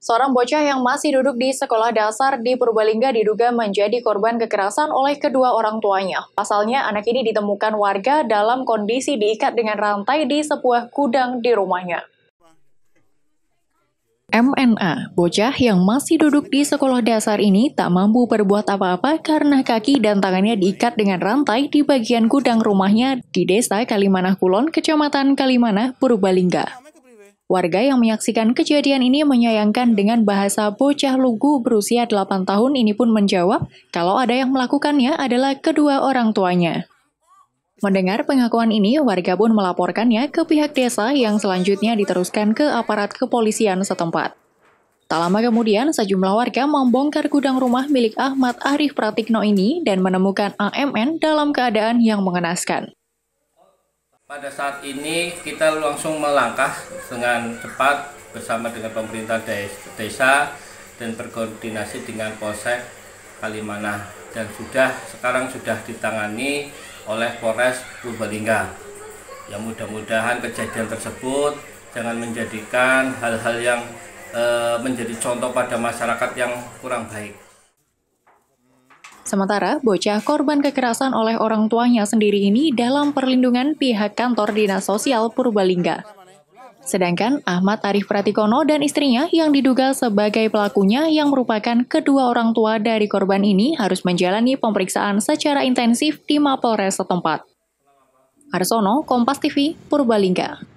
Seorang bocah yang masih duduk di sekolah dasar di Purbalingga diduga menjadi korban kekerasan oleh kedua orang tuanya. Pasalnya, anak ini ditemukan warga dalam kondisi diikat dengan rantai di sebuah gudang di rumahnya. MNA, bocah yang masih duduk di sekolah dasar ini tak mampu berbuat apa-apa karena kaki dan tangannya diikat dengan rantai di bagian gudang rumahnya di desa Kalimanah Kulon, Kecamatan Kalimanah, Purbalingga. Warga yang menyaksikan kejadian ini menyayangkan dengan bahasa bocah lugu berusia 8 tahun ini pun menjawab kalau ada yang melakukannya adalah kedua orang tuanya. Mendengar pengakuan ini, warga pun melaporkannya ke pihak desa yang selanjutnya diteruskan ke aparat kepolisian setempat. Tak lama kemudian, sejumlah warga membongkar gudang rumah milik Ahmad Arif Pratikno ini dan menemukan AMN dalam keadaan yang mengenaskan. Pada saat ini kita langsung melangkah dengan cepat bersama dengan pemerintah desa dan berkoordinasi dengan Polsek Kalimana dan sudah sekarang sudah ditangani oleh Polres Purbalingga. Ya mudah-mudahan kejadian tersebut jangan menjadikan hal-hal yang e, menjadi contoh pada masyarakat yang kurang baik. Sementara, bocah korban kekerasan oleh orang tuanya sendiri ini dalam perlindungan pihak kantor Dinas Sosial Purbalingga. Sedangkan Ahmad Arif Pratikono dan istrinya yang diduga sebagai pelakunya yang merupakan kedua orang tua dari korban ini harus menjalani pemeriksaan secara intensif di Mapolres setempat. Arsono, Kompas TV, Purbalingga.